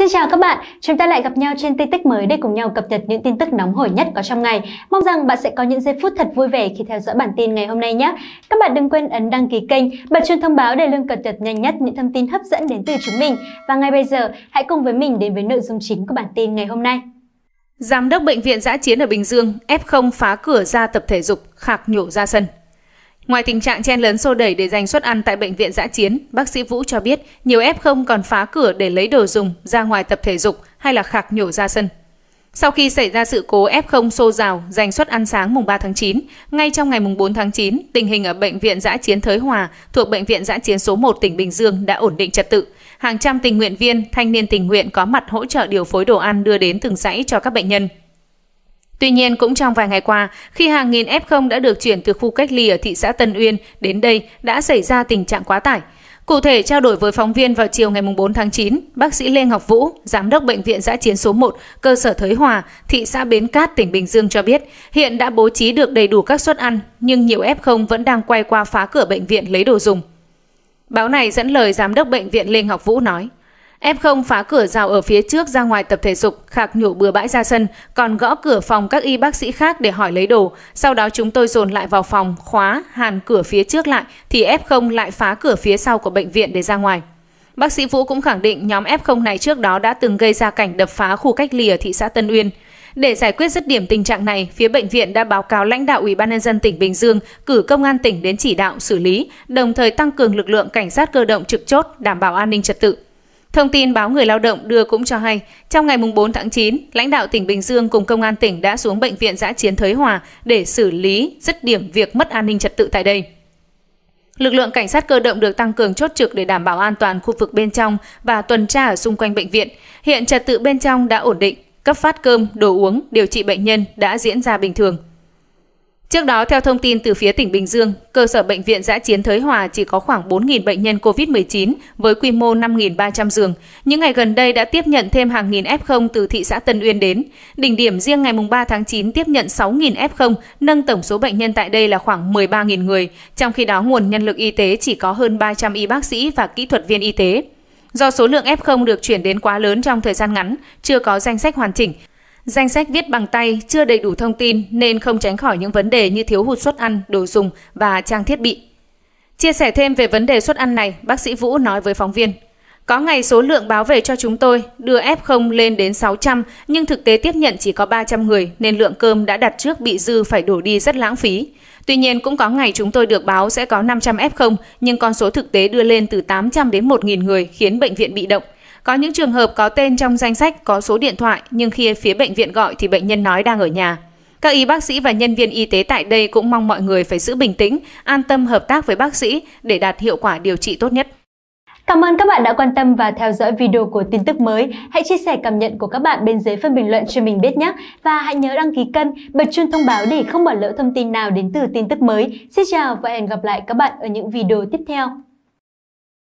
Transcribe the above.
Xin chào các bạn, chúng ta lại gặp nhau trên tin tức mới để cùng nhau cập nhật những tin tức nóng hổi nhất có trong ngày. Mong rằng bạn sẽ có những giây phút thật vui vẻ khi theo dõi bản tin ngày hôm nay nhé. Các bạn đừng quên ấn đăng ký kênh, bật chuông thông báo để luôn cập nhật nhanh nhất những thông tin hấp dẫn đến từ chúng mình. Và ngay bây giờ, hãy cùng với mình đến với nội dung chính của bản tin ngày hôm nay. Giám đốc bệnh viện giã chiến ở Bình Dương, F0 phá cửa ra tập thể dục, khạc nhổ ra sân. Ngoài tình trạng chen lấn xô đẩy để giành suất ăn tại bệnh viện giã chiến, bác sĩ Vũ cho biết nhiều F0 còn phá cửa để lấy đồ dùng ra ngoài tập thể dục hay là khạc nhổ ra sân. Sau khi xảy ra sự cố F0 xô rào giành suất ăn sáng mùng 3 tháng 9, ngay trong ngày mùng 4 tháng 9, tình hình ở bệnh viện giã chiến Thới Hòa thuộc bệnh viện giã chiến số 1 tỉnh Bình Dương đã ổn định trật tự. Hàng trăm tình nguyện viên, thanh niên tình nguyện có mặt hỗ trợ điều phối đồ ăn đưa đến từng dãy cho các bệnh nhân. Tuy nhiên, cũng trong vài ngày qua, khi hàng nghìn F0 đã được chuyển từ khu cách ly ở thị xã Tân Uyên đến đây đã xảy ra tình trạng quá tải. Cụ thể, trao đổi với phóng viên vào chiều ngày 4 tháng 9, bác sĩ Lê Ngọc Vũ, giám đốc Bệnh viện giã chiến số 1, cơ sở Thới Hòa, thị xã Bến Cát, tỉnh Bình Dương cho biết, hiện đã bố trí được đầy đủ các suất ăn, nhưng nhiều F0 vẫn đang quay qua phá cửa bệnh viện lấy đồ dùng. Báo này dẫn lời giám đốc bệnh viện Lê Ngọc Vũ nói. F0 phá cửa rào ở phía trước ra ngoài tập thể dục, khạc nhổ bừa bãi ra sân, còn gõ cửa phòng các y bác sĩ khác để hỏi lấy đồ. Sau đó chúng tôi dồn lại vào phòng, khóa, hàn cửa phía trước lại, thì F0 lại phá cửa phía sau của bệnh viện để ra ngoài. Bác sĩ Vũ cũng khẳng định nhóm F0 này trước đó đã từng gây ra cảnh đập phá khu cách ly ở thị xã Tân Uyên. Để giải quyết dứt điểm tình trạng này, phía bệnh viện đã báo cáo lãnh đạo Ủy ban nhân dân tỉnh Bình Dương cử công an tỉnh đến chỉ đạo xử lý, đồng thời tăng cường lực lượng cảnh sát cơ động trực chốt đảm bảo an ninh trật tự. Thông tin báo Người Lao động đưa cũng cho hay, trong ngày 4 tháng 9, lãnh đạo tỉnh Bình Dương cùng công an tỉnh đã xuống bệnh viện giã chiến Thới Hòa để xử lý dứt điểm việc mất an ninh trật tự tại đây. Lực lượng cảnh sát cơ động được tăng cường chốt trực để đảm bảo an toàn khu vực bên trong và tuần tra ở xung quanh bệnh viện. Hiện trật tự bên trong đã ổn định, cấp phát cơm, đồ uống, điều trị bệnh nhân đã diễn ra bình thường. Trước đó, theo thông tin từ phía tỉnh Bình Dương, cơ sở Bệnh viện Giã Chiến Thới Hòa chỉ có khoảng 4.000 bệnh nhân COVID-19 với quy mô 5.300 giường. Những ngày gần đây đã tiếp nhận thêm hàng nghìn F0 từ thị xã Tân Uyên đến. Đỉnh điểm riêng ngày 3 tháng 9 tiếp nhận 6.000 F0, nâng tổng số bệnh nhân tại đây là khoảng 13.000 người. Trong khi đó, nguồn nhân lực y tế chỉ có hơn 300 y bác sĩ và kỹ thuật viên y tế. Do số lượng F0 được chuyển đến quá lớn trong thời gian ngắn, chưa có danh sách hoàn chỉnh, Danh sách viết bằng tay chưa đầy đủ thông tin nên không tránh khỏi những vấn đề như thiếu hụt suất ăn, đồ dùng và trang thiết bị. Chia sẻ thêm về vấn đề suất ăn này, bác sĩ Vũ nói với phóng viên. Có ngày số lượng báo về cho chúng tôi đưa F0 lên đến 600 nhưng thực tế tiếp nhận chỉ có 300 người nên lượng cơm đã đặt trước bị dư phải đổ đi rất lãng phí. Tuy nhiên cũng có ngày chúng tôi được báo sẽ có 500 F0 nhưng con số thực tế đưa lên từ 800 đến 1.000 người khiến bệnh viện bị động – có những trường hợp có tên trong danh sách có số điện thoại nhưng khi phía bệnh viện gọi thì bệnh nhân nói đang ở nhà. Các y bác sĩ và nhân viên y tế tại đây cũng mong mọi người phải giữ bình tĩnh, an tâm hợp tác với bác sĩ để đạt hiệu quả điều trị tốt nhất. Cảm ơn các bạn đã quan tâm và theo dõi video của tin tức mới. Hãy chia sẻ cảm nhận của các bạn bên dưới phần bình luận cho mình biết nhé. Và hãy nhớ đăng ký kênh, bật chuông thông báo để không bỏ lỡ thông tin nào đến từ tin tức mới. Xin chào và hẹn gặp lại các bạn ở những video tiếp theo.